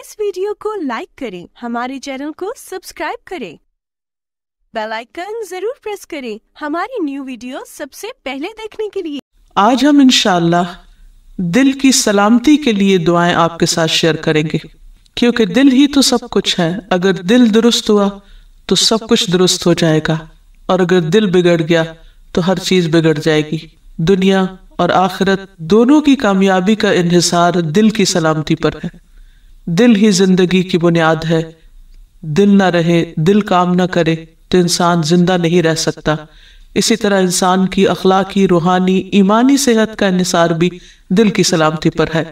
इस वीडियो को लाइक करें हमारे चैनल को सब्सक्राइब करें बेल आइकन जरूर प्रेस करें हमारी न्यू वीडियो सबसे पहले देखने के लिए आज हम इंशाल्लाह दिल की सलामती के लिए दुआएं आपके साथ शेयर करेंगे क्योंकि दिल ही तो सब कुछ है अगर दिल दुरुस्त हुआ तो सब कुछ दुरुस्त हो जाएगा और अगर दिल बिगड़ गया तो हर चीज बिगड़ जाएगी दुनिया और आखिरत दोनों की कामयाबी का इन्हिसार दिल की सलामती पर है दिल ही जिंदगी की बुनियाद है दिल ना रहे दिल काम ना करे तो इंसान जिंदा नहीं रह सकता इसी तरह इंसान की अखलाकी रूहानी ईमानी सेहत का इसार भी दिल की सलामती पर है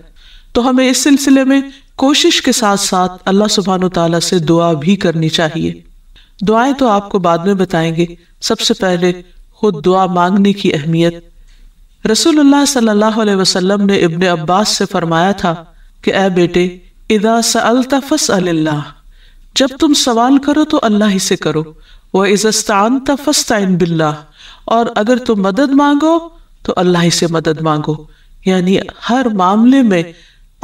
तो हमें इस सिलसिले में कोशिश के साथ साथ अल्लाह सुबहान तला से दुआ भी करनी चाहिए दुआएं तो आपको बाद में बताएंगे सबसे पहले खुद दुआ मांगने की अहमियत रसूलुल्लाह सल्लल्लाहु अलैहि वसल्लम ने इब्ने अब्बास से फरमाया था कि ए बेटे इदा अल्लाह जब तुम सवाल करो तो अल्लाह से करो व इज़स्तान तफस्तान बिल्ला और अगर तुम मदद मांगो तो अल्लाह से मदद मांगो यानी हर मामले में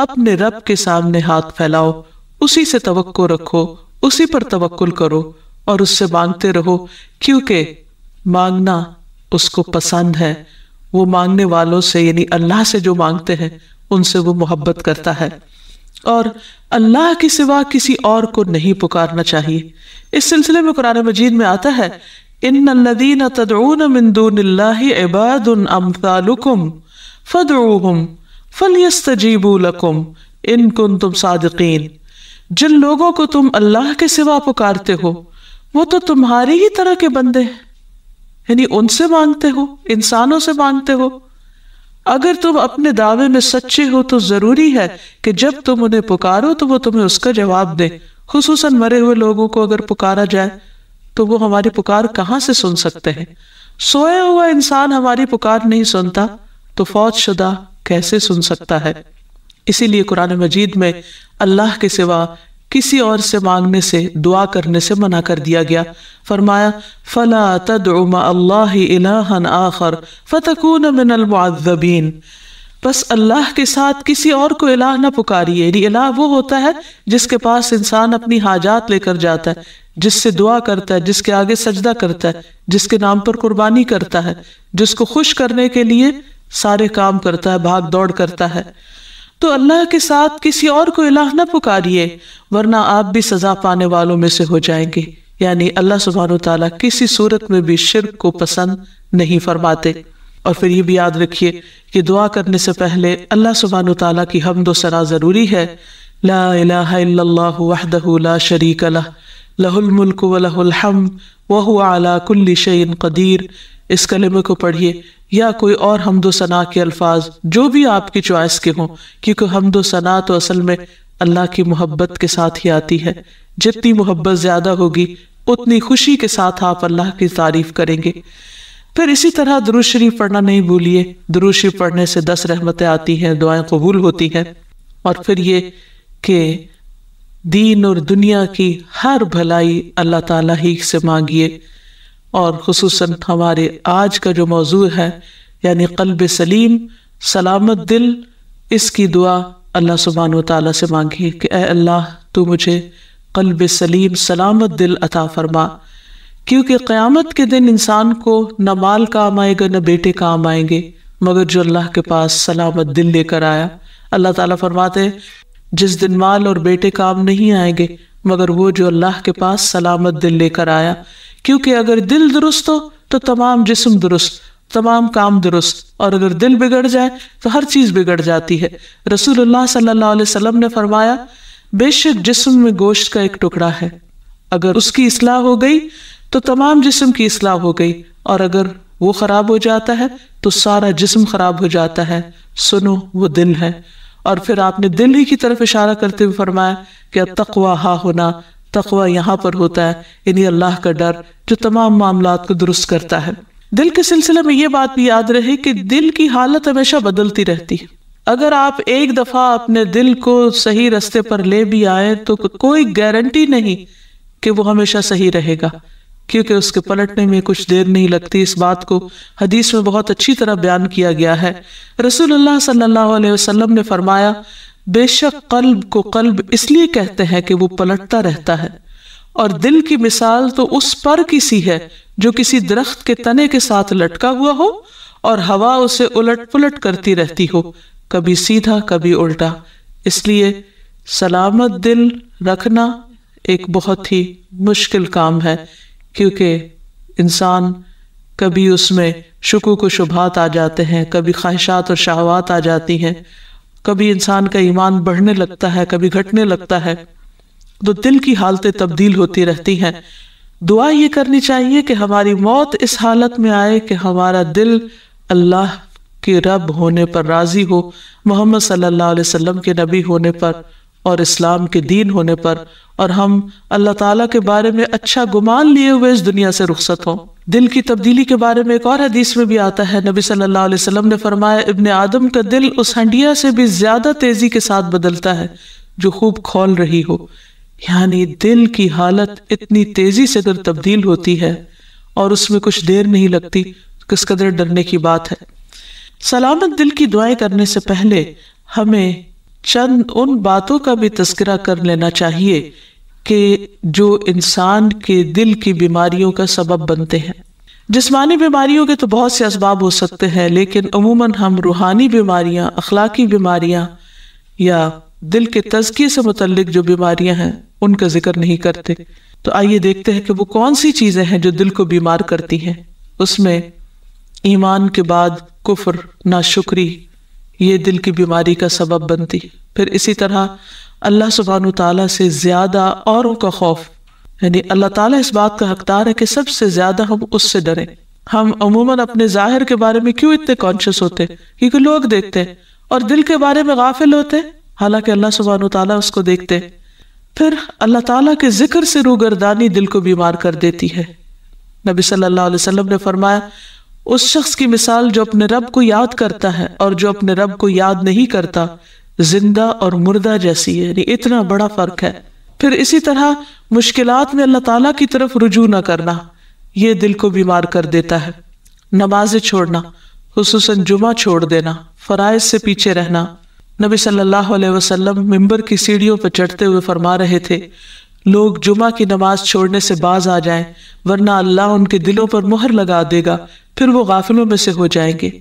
अपने रब के सामने हाथ फैलाओ उसी से तवक्को रखो उसी पर तवक्ल करो और उससे मांगते रहो क्योंकि मांगना उसको पसंद है वो मांगने वालों से यानी अल्लाह से जो मांगते हैं उनसे वो मोहब्बत करता है और अल्लाह के सिवा किसी और को नहीं पुकारना चाहिए इस सिलसिले में कुरान मजीद में आता है इन लदीन तदरून इन कुन तुम सादकीन जिन लोगों को तुम अल्लाह के सिवा पुकारते हो वो तो तुम्हारी ही तरह के बंदे हैं यानी उनसे मांगते हो इंसानों से मांगते हो अगर तुम अपने दावे में सच्चे हो तो जरूरी है कि जब तुम उन्हें पुकारो तो वो तुम्हें उसका जवाब दे खूस मरे हुए लोगों को अगर पुकारा जाए तो वो हमारी पुकार कहाँ से सुन सकते हैं सोया हुआ इंसान हमारी पुकार नहीं सुनता तो फौज शुदा कैसे सुन सकता है इसीलिए कुरान मजीद में अल्लाह के सिवा किसी और से मांगने से दुआ करने से मना कर दिया गया फरमाया फ़ला तदमा अल्लाह आखर फ़तकून मिनलमुआबीन बस अल्लाह के साथ किसी और को इलाह ना पुकारिए यानी इलाह वो होता है जिसके पास इंसान अपनी हाजात लेकर जाता है जिससे दुआ करता है जिसके आगे सजदा करता है जिसके नाम पर कुर्बानी करता है जिसको खुश करने के लिए सारे काम करता है भाग दौड़ करता है तो अल्लाह के साथ किसी और को इलाह न पुकारिए वरना आप भी सजा पाने वालों में से हो जाएंगे यानी अल्लाह सुबहान तला किसी सूरत में भी शिरक को पसंद नहीं फरमाते और फिर ये भी याद रखिए कि दुआ करने से पहले अल्लाह सुबहान तला की हमदो सरा ज़रूरी है ला ला शरीक लहुलमुल्क वलहमद आला कुल्ली शयन कदीर इस कलमे को पढ़िए या कोई और हमदोसना के अल्फाज जो भी आपकी चॉइस के हों क्योंकि हमदोसना तो असल में अल्लाह की मोहब्बत के साथ ही आती है जितनी मोहब्बत ज्यादा होगी उतनी खुशी के साथ आप अल्लाह की तारीफ करेंगे फिर इसी तरह दुरुशरीफ पढ़ना नहीं भूलिए दुरुशरीफ पढ़ने से दस रहमतें आती हैं दुआएं कबूल होती हैं और फिर ये कि दीन और दुनिया की हर भलाई अल्लाह ताला ही से मांगिए और खसूस हमारे आज का जो मौजू है यानी कल्ब सलीम सलामत दिल इसकी दुआ अल्लाह सुबहान तला से मांगी कि ए अल्लाह तू मुझे कल्ब सलीम सलामत दिल अता फरमा क्योंकि क्यामत के दिन इंसान को न माल काम आएगा न बेटे काम आएंगे मगर जो अल्लाह के पास सलामत दिल लेकर आया अल्लाह ताला फरमाते जिस दिन माल और बेटे काम नहीं आएंगे मगर वो जो अल्लाह के पास सलामत दिल लेकर आया क्योंकि अगर दिल दुरुस्त हो तो तमाम जिस्म दुरुस्त तमाम काम दुरुस्त और अगर दिल बिगड़ जाए तो हर चीज़ बिगड़ जाती है रसूलुल्लाह सल्लल्लाहु अलैहि वसल्लम ने फरमाया बेशक जिस्म में गोश्त का एक टुकड़ा है अगर उसकी असलाह हो गई तो तमाम जिस्म की असलाह हो गई और अगर वो ख़राब हो जाता है तो सारा जिस्म ख़राब हो जाता है सुनो वो दिल है और फिर आपने दिल ही की तरफ इशारा करते हुए फरमाया कि तकवा हा होना तकवा यहाँ पर होता है यानी अल्लाह का डर जो तमाम मामला को दुरुस्त करता है दिल के सिलसिले में ये बात भी याद रहे कि दिल की हालत हमेशा बदलती रहती है अगर आप एक दफा अपने दिल को सही रस्ते पर ले भी आए तो कोई गारंटी नहीं कि वो हमेशा सही रहेगा क्योंकि उसके पलटने में कुछ देर नहीं लगती इस बात को हदीस में बहुत अच्छी तरह बयान किया गया है रसूलुल्लाह सल्लल्लाहु अलैहि वसल्लम ने फरमाया बेशक कल्ब को कल्ब इसलिए कहते हैं कि वो पलटता रहता है और दिल की मिसाल तो उस पर की सी है जो किसी दरख्त के तने के साथ लटका हुआ हो और हवा उसे उलट पुलट करती रहती हो कभी सीधा कभी उल्टा इसलिए सलामत दिल रखना एक बहुत ही मुश्किल काम है क्योंकि इंसान कभी उसमें शकू को शुभात आ जाते हैं कभी ख्वाहिशात और शाहवात आ जाती हैं कभी इंसान का ईमान बढ़ने लगता है कभी घटने लगता है तो दिल की हालतें तब्दील होती रहती हैं दुआ ये करनी चाहिए कि हमारी मौत इस हालत में आए कि हमारा दिल अल्लाह के रब होने पर राजी हो मोहम्मद सल्लल्लाहु अलैहि वसल्लम के नबी होने पर और इस्लाम के दीन होने पर और हम अल्लाह ताला के बारे में अच्छा गुमान लिए हुए इस दुनिया से रुखसत हो दिल की तब्दीली के बारे में एक और हदीस में भी आता है नबी सल्लल्लाहु अलैहि वसल्लम ने फरमाया इबन आदम का दिल उस हंडिया से भी ज्यादा तेजी के साथ बदलता है जो खूब खोल रही हो यानी दिल की हालत इतनी तेजी से अगर तब्दील होती है और उसमें कुछ देर नहीं लगती तो किस कदर डरने की बात है सलामत दिल की दुआएं करने से पहले हमें चंद उन बातों का भी तस्करा कर लेना चाहिए कि जो इंसान के दिल की बीमारियों का सबब बनते हैं जिसमानी बीमारियों के तो बहुत से इसबाब हो सकते हैं लेकिन अमूमन हम रूहानी बीमारियाँ अखलाकी बीमारियाँ या दिल के तजकी से मुतलिक जो बीमारियाँ हैं उनका जिक्र नहीं करते तो आइए देखते हैं कि वो कौन सी चीज़ें हैं जो दिल को बीमार करती हैं उसमें ईमान के बाद कुफर शुक्री ये दिल की बीमारी का सबब बनती फिर इसी तरह अल्लाह सुबहान ताली से ज़्यादा औरों का खौफ यानी अल्लाह ताला इस बात का हकदार है कि सबसे ज़्यादा हम उससे डरें हम अमूमन अपने ज़ाहिर के बारे में क्यों इतने कॉन्शियस होते हैं क्योंकि लोग देखते हैं और दिल के बारे में गाफिल होते हैं हालांकि अल्लाह सुबहान ताली उसको देखते हैं फिर अल्लाह ताला के जिक्र से रूगरदानी दिल को बीमार कर देती है नबी सल्लल्लाहु अलैहि वसल्लम ने फरमाया उस शख्स की मिसाल जो अपने रब को याद करता है और जो अपने रब को याद नहीं करता जिंदा और मुर्दा जैसी है यानी इतना बड़ा फर्क है फिर इसी तरह मुश्किलात में अल्लाह ताला की तरफ रुजू न करना ये दिल को बीमार कर देता है नमाजें छोड़ना खूस जुमा छोड़ देना फ़राइज से पीछे रहना नबी सल्लल्लाहु अलैहि वसल्लम मिंबर की सीढ़ियों पर चढ़ते हुए फरमा रहे थे लोग जुमा की नमाज छोड़ने से बाज आ जाएं वरना अल्लाह उनके दिलों पर मुहर लगा देगा फिर वो गाफिलों में से हो जाएंगे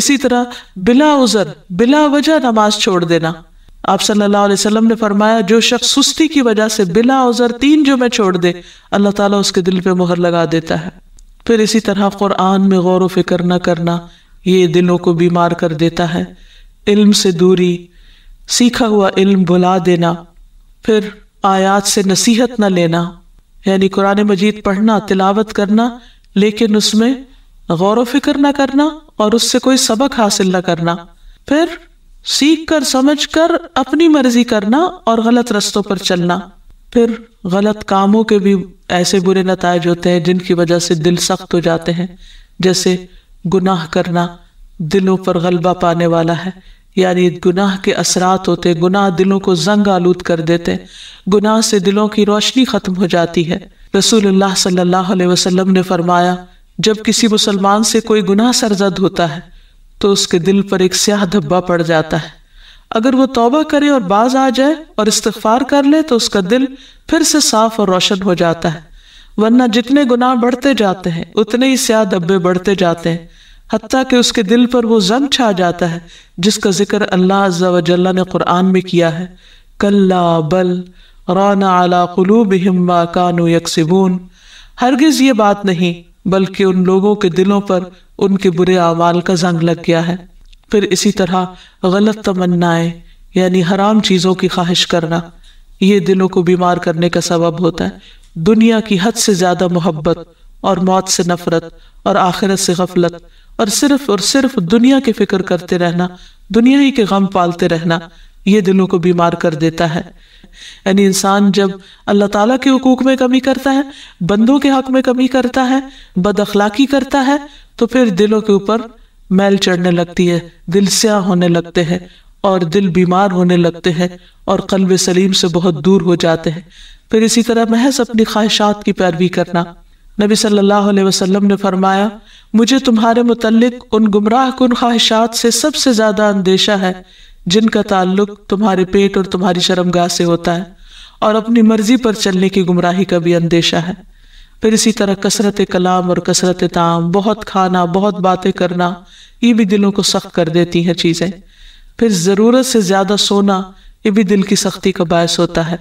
इसी तरह बिला उजर बिला वजह नमाज छोड़ देना आप सल्लल्लाहु अलैहि वसल्लम ने फरमाया जो शख्स सुस्ती की वजह से बिला उजर तीन जो मैं छोड़ दे अल्लाह ताला उसके दिल पे मुहर लगा देता है फिर इसी तरह कुरान में गौर व फिक्र न करना ये दिलों को बीमार कर देता है इल्म से दूरी सीखा हुआ इल्म भुला देना फिर आयात से नसीहत न लेना यानी कुरान मजीद पढ़ना तिलावत करना लेकिन उसमें गौर विक्र न करना और उससे कोई सबक हासिल न करना फिर सीख कर समझ कर अपनी मर्जी करना और गलत रस्तों पर चलना फिर गलत कामों के भी ऐसे बुरे नतज होते हैं जिनकी वजह से दिल सख्त हो जाते हैं जैसे गुनाह करना दिलों पर गलबा पाने वाला है यानी गुनाह के असरात होते गुनाह दिलों को जंग आलूद कर देते गुनाह से दिलों की रोशनी ख़त्म हो जाती है रसूल सल्लल्लाहु ने फरमाया जब किसी मुसलमान से कोई गुनाह सरजद होता है तो उसके दिल पर एक स्याह धब्बा पड़ जाता है अगर वो तौबा करे और बाज आ जाए और इस्तफार कर ले तो उसका दिल फिर से साफ और रोशन हो जाता है वरना जितने गुनाह बढ़ते जाते हैं उतने ही स्याह धब्बे बढ़ते जाते हैं हती कि उसके दिल पर वो जंग छा जाता है जिसका जिक्र अल्लाह जल्ला ने कुरान में किया है कल्ला बल राना आला कलूब हिम्मा कानू यकसिबून हरगिज़ ये बात नहीं बल्कि उन लोगों के दिलों पर उनके बुरे अमाल का जंग लग गया है फिर इसी तरह गलत तमन्नाएं यानी हराम चीज़ों की ख्वाहिश करना ये दिलों को बीमार करने का सबब होता है दुनिया की हद से ज़्यादा मोहब्बत और मौत से नफरत और आखिरत से गफलत और सिर्फ और सिर्फ दुनिया की फिक्र करते रहना दुनिया ही के गम पालते रहना ये दिलों को बीमार कर देता है यानी इंसान जब अल्लाह ताला के हकूक में कमी करता है बंदों के हक में कमी करता है बद अखलाकी करता है तो फिर दिलों के ऊपर मैल चढ़ने लगती है दिल स्याह होने लगते हैं और दिल बीमार होने लगते हैं और कल्ब सलीम से बहुत दूर हो जाते हैं फिर इसी तरह महज अपनी ख्वाहिशात की पैरवी करना नबी सल्लल्लाहु अलैहि वसल्लम ने फरमाया मुझे तुम्हारे मुतलिक उन गुमराह कन ख्वाहिशात से सबसे ज्यादा अंदेशा है जिनका ताल्लुक तुम्हारे पेट और तुम्हारी शर्मगाह से होता है और अपनी मर्जी पर चलने की गुमराही का भी अंदेशा है फिर इसी तरह कसरत कलाम और कसरत ताम बहुत खाना बहुत बातें करना ये भी दिलों को सख्त कर देती हैं चीज़ें फिर ज़रूरत से ज़्यादा सोना ये भी दिल की सख्ती का बायस होता है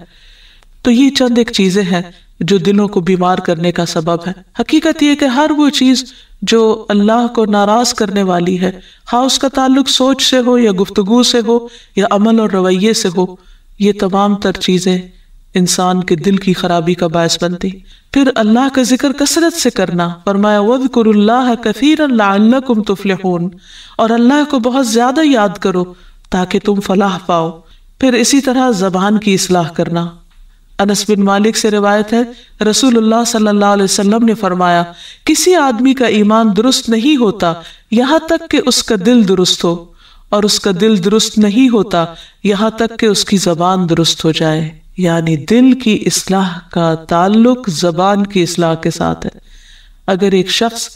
तो ये चंद एक चीज़ें हैं जो दिलों को बीमार करने का सबब है हकीकत यह कि हर वो चीज़ जो अल्लाह को नाराज करने वाली है हाँ उसका ताल्लुक सोच से हो या गुफ्तगु से हो या अमल और रवैये से हो ये तमाम तर चीज़ें इंसान के दिल की खराबी का बायस बनती फिर अल्लाह का जिक्र कसरत से करना फरमाया वद कुरुल्लाह कफ़ीर और अल्लाह को बहुत ज़्यादा याद करो ताकि तुम फलाह पाओ फिर इसी तरह जबान की असलाह करना अनस बिन मालिक से रिवायत है रसूलुल्लाह सल्लल्लाहु अलैहि वसल्लम ने फरमाया किसी आदमी का ईमान दुरुस्त नहीं होता यहाँ तक कि उसका दिल दुरुस्त हो और उसका दिल दुरुस्त नहीं होता यहाँ तक कि उसकी जबान दुरुस्त हो जाए यानी दिल की इसलाह का ताल्लुक जबान की असलाह के साथ है अगर एक शख्स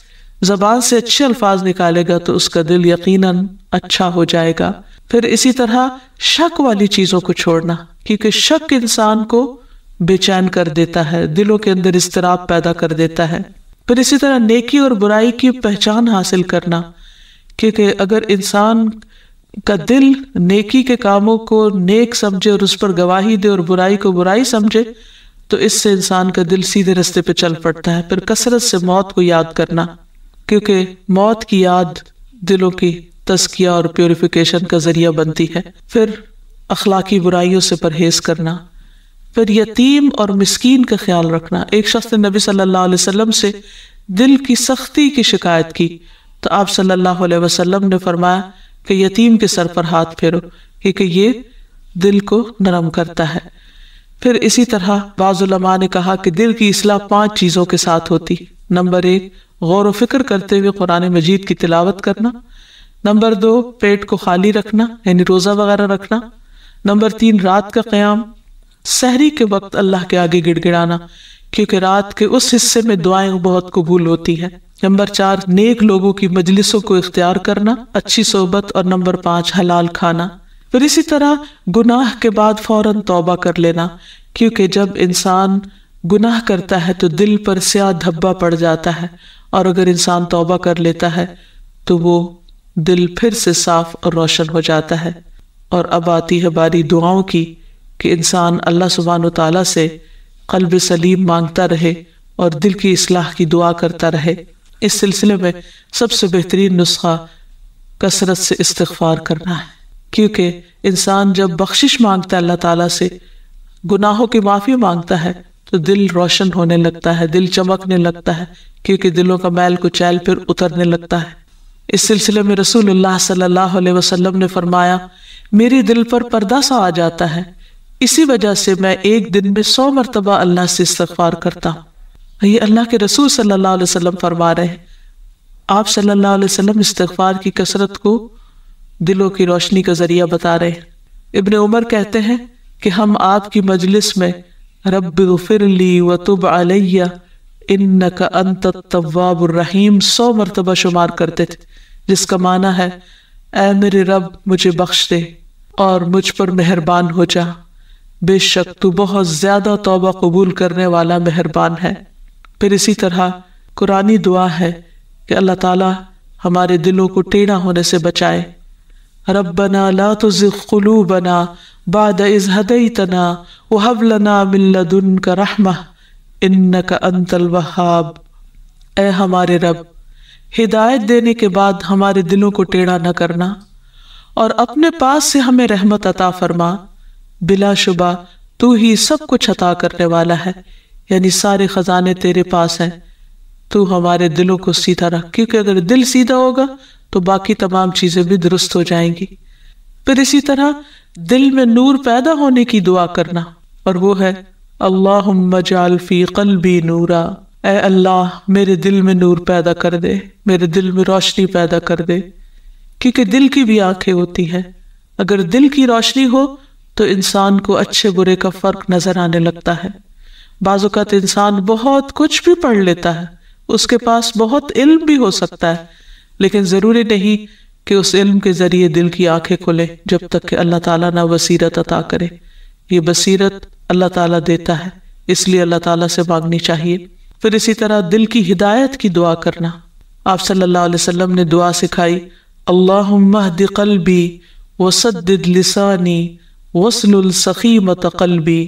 जबान से अच्छे अल्फाज निकालेगा तो उसका दिल यकीनन अच्छा हो जाएगा फिर इसी तरह शक वाली चीजों को छोड़ना क्योंकि शक इंसान को बेचैन कर देता है दिलों के अंदर इसतराब पैदा कर देता है फिर इसी तरह नेकी और बुराई की पहचान हासिल करना क्योंकि अगर इंसान का दिल नेकी के कामों को नेक समझे और उस पर गवाही दे और बुराई को बुराई समझे तो इससे इंसान का दिल सीधे रस्ते पे चल पड़ता है फिर कसरत से मौत को याद करना क्योंकि मौत की याद दिलों की तस्किया और प्योरिफिकेशन का जरिया बनती है फिर अखलाकी बुराइयों से परहेज करना फिर यतीम और मिसकीन का ख्याल रखना एक शख्स ने नबी सल्लल्लाहु अलैहि वसल्लम से दिल की सख्ती की शिकायत की तो आप सल्लल्लाहु अलैहि वसल्लम ने फरमाया कि यतीम के सर पर हाथ फेरो क्योंकि ये दिल को नरम करता है फिर इसी तरह बाज़ुलमा ने कहा कि दिल की असलाह पांच चीज़ों के साथ होती नंबर एक गौर व फिक्र करते हुए कुरान मजीद की तिलावत करना नंबर दो पेट को खाली रखना यानी रोज़ा वगैरह रखना नंबर तीन रात का क़्याम सहरी के वक्त अल्लाह के आगे गिड़गिड़ाना क्योंकि रात के उस हिस्से में दुआएं बहुत कबूल होती हैं नंबर चार नेक लोगों की मजलिसों को इख्तियार करना अच्छी सोहबत और नंबर पाँच हलाल खाना फिर इसी तरह गुनाह के बाद फौरन तौबा कर लेना क्योंकि जब इंसान गुनाह करता है तो दिल पर स्याह धब्बा पड़ जाता है और अगर इंसान तौबा कर लेता है तो वो दिल फिर से साफ और रोशन हो जाता है और अब आती है बारी दुआओं की कि इंसान अल्लाह सुबहान तला से कल्ब सलीम मांगता रहे और दिल की असलाह की दुआ करता रहे इस सिलसिले में सबसे बेहतरीन नुस्खा कसरत से इस्तफार करना है क्योंकि इंसान जब बख्शिश मांगता है अल्लाह ताला से गुनाहों की माफ़ी मांगता है तो दिल रोशन होने लगता है दिल चमकने लगता है क्योंकि दिलों का मैल कुचैल फिर उतरने लगता है इस सिलसिले में रसूल सल्लाम ने फरमाया मेरे दिल पर पर्दा सा आ जाता है इसी वजह से मैं एक दिन में सौ मरतबा अल्लाह से इस्तफार करता हूँ ये अल्लाह के रसूल सल्लल्लाहु अलैहि वसल्लम फरमा रहे हैं आप सल्लल्लाहु अलैहि वसल्लम इस्तफार की कसरत को दिलों की रोशनी का जरिया बता रहे हैं इबन उमर कहते हैं कि हम आपकी मजलिस में रब व तुब अलैया इन का अंत तवाबुररहीम सौ मरतबा शुमार करते थे जिसका माना है ए मेरे रब मुझे बख्श दे और मुझ पर मेहरबान हो जा बेशक तू बहुत ज्यादा तोबा कबूल करने वाला मेहरबान है फिर इसी तरह कुरानी दुआ है कि अल्लाह ताला हमारे दिलों को टेढ़ा होने से बचाए रब बना ला जिकलू बना बाद इज हदई तना वहबलना मिल्लदुन का रहमा इन्न का अंतल वहाब ए हमारे रब हिदायत देने के बाद हमारे दिलों को टेढ़ा न करना और अपने पास से हमें रहमत अता फरमा बिलाशुबा तू ही सब कुछ अता करने वाला है यानी सारे खजाने तेरे पास हैं तू हमारे दिलों को सीधा रख क्योंकि अगर दिल सीधा होगा तो बाकी तमाम चीजें भी दुरुस्त हो जाएंगी फिर इसी तरह दिल में नूर पैदा होने की दुआ करना और वो है अल्लाह जालफी भी नूरा ए अल्लाह मेरे दिल में नूर पैदा कर दे मेरे दिल में रोशनी पैदा कर दे क्योंकि दिल की भी आंखें होती हैं अगर दिल की रोशनी हो तो इंसान को अच्छे बुरे का फर्क नजर आने लगता है बाजुकात इंसान बहुत कुछ भी पढ़ लेता है उसके पास बहुत इल्म भी हो सकता है लेकिन ज़रूरी नहीं कि उस इल्म के ज़रिए दिल की आंखें खुले जब तक कि अल्लाह ताला ना बसीरत अता करे ये बसीरत अल्लाह ताला देता है इसलिए अल्लाह ताला से मांगनी चाहिए फिर इसी तरह दिल की हिदायत की दुआ करना आप सल्लल्लाहु अलैहि वसल्लम ने दुआ सिखाई अल्लाह महद कलबी वसद लिसानी वसल सखी मतकलबी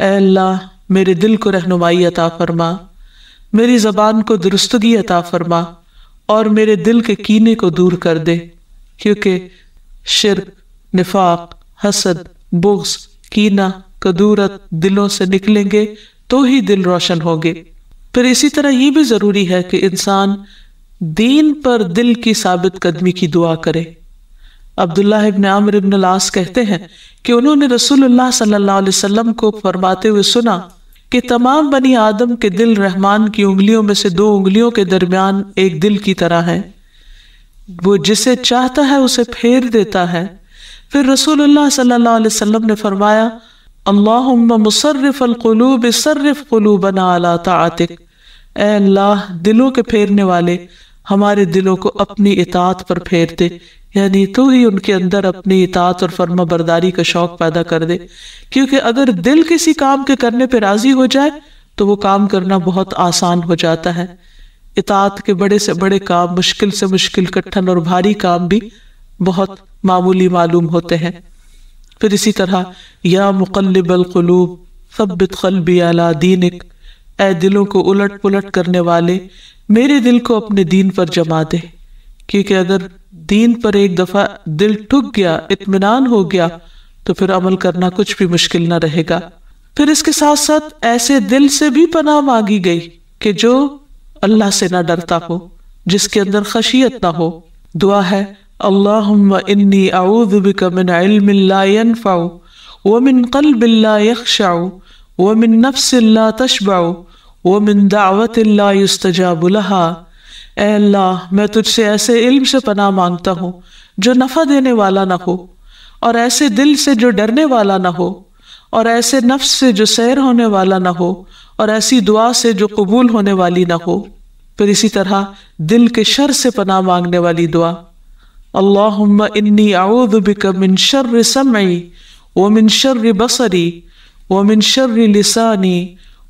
एल्ला मेरे दिल को रहनुमाई अता फरमा मेरी ज़बान को दुरुस्तगी अता फरमा और मेरे दिल के कीने को दूर कर दे क्योंकि शिरक निफाक हसद बुग्स कीना कदूरत दिलों से निकलेंगे तो ही दिल रोशन होंगे फिर इसी तरह ये भी ज़रूरी है कि इंसान दीन पर दिल की साबित कदमी की दुआ करे अब्दुल्लाह इब्न आमिर इब्न लास कहते हैं कि उन्होंने रसूलुल्लाह सल्लल्लाहु अलैहि वसल्लम को फरमाते हुए सुना कि तमाम बनी आदम के दिल रहमान की उंगलियों में से दो उंगलियों के दरमियान एक दिल की तरह है वो जिसे चाहता है उसे फेर देता है फिर रसूलुल्लाह सल्लल्लाहु अलैहि वसल्लम ने फरमाया अल्लाहुम्मा मुसर्रिफ अलकुलूब सर्रिफ कुलूबना अला ताअतिक ऐ अल्लाह दिलों के फेरने वाले हमारे दिलों को अपनी इतात पर फेर दे यानी तू ही उनके अंदर अपनी इतात और फर्मा बरदारी का शौक पैदा कर दे क्योंकि अगर दिल किसी काम के करने पर राजी हो जाए तो वो काम करना बहुत आसान हो जाता है इतात के बड़े से बड़े काम मुश्किल से मुश्किल कठिन और भारी काम भी बहुत मामूली मालूम होते हैं फिर इसी तरह या मुकल्लब सब सब्बित बी अला दीनक ए दिलों को उलट पुलट करने वाले मेरे दिल को अपने दीन पर जमा दे क्योंकि अगर दीन पर एक दफा दिल ठुक गया इतमान हो गया तो फिर अमल करना कुछ भी मुश्किल ना रहेगा फिर इसके साथ साथ ऐसे दिल से भी पनाह मांगी गई कि जो अल्लाह से ना डरता हो जिसके अंदर खशियत ना हो दुआ है अल्लाह इन्नी आऊदिनफ़ाओ व मिन कल बिल्ला यकशाओ व मिन नफ्स तशबाओ व मिन दावत युस्तजाबुलहा अल्लाह मैं तुझसे ऐसे इल्म से पनाह मांगता हूँ जो नफ़ा देने वाला ना हो और ऐसे दिल से जो डरने वाला ना हो और ऐसे नफ्स से जो सैर होने वाला ना हो और ऐसी दुआ से जो कबूल होने वाली ना हो फिर इसी तरह दिल के शर से पनाह मांगने वाली दुआ अल्लाह इन्नी आउदबिक मिन शर समई व मिन शर बसरी व मिन शर लिसानी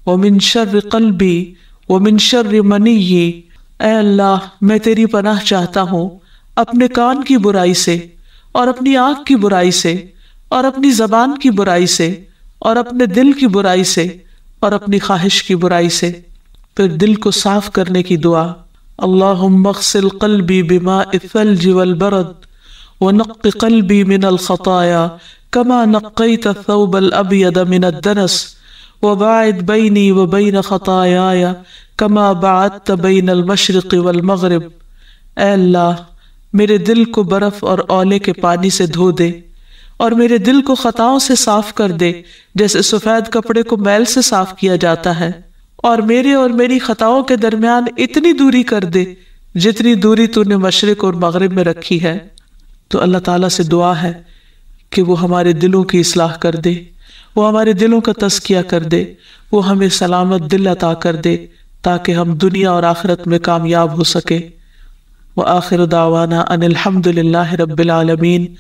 व मिन शर कल्बी व मिन शर मनी अल्लाह मैं तेरी पनाह चाहता हूँ अपने कान की बुराई से और अपनी आँख की बुराई से और अपनी जबान की बुराई से और अपने दिल की बुराई से और अपनी ख्वाहिश की बुराई से फिर दिल को साफ करने की दुआ अल्लाह मकसिल कलबी बिमा इसल जिवल बरद व नक़ कलबी मिनल ख़ताया कमा नक़ई तसौबल अब यद मिनदनस वबाद بيني وبين خطاياي كما بعدت بين المشرق والمغرب वलमगरब मेरे दिल को बर्फ़ और ओले के पानी से धो दे और मेरे दिल को ख़ताओं से साफ़ कर दे जैसे सफ़ेद कपड़े को मैल से साफ़ किया जाता है और मेरे और मेरी ख़ताओं के दरमियान इतनी दूरी कर दे जितनी दूरी तूने मशरक़ और मगरब में रखी है तो अल्लाह ताला से दुआ है कि वो हमारे दिलों की इसलाह कर दे वो हमारे दिलों का तस्किया कर दे वो हमें सलामत दिल अता कर दे ताकि हम दुनिया और आखिरत में कामयाब हो सके वो आखिर दावाना अनिलहमदिल्ला रबालमीन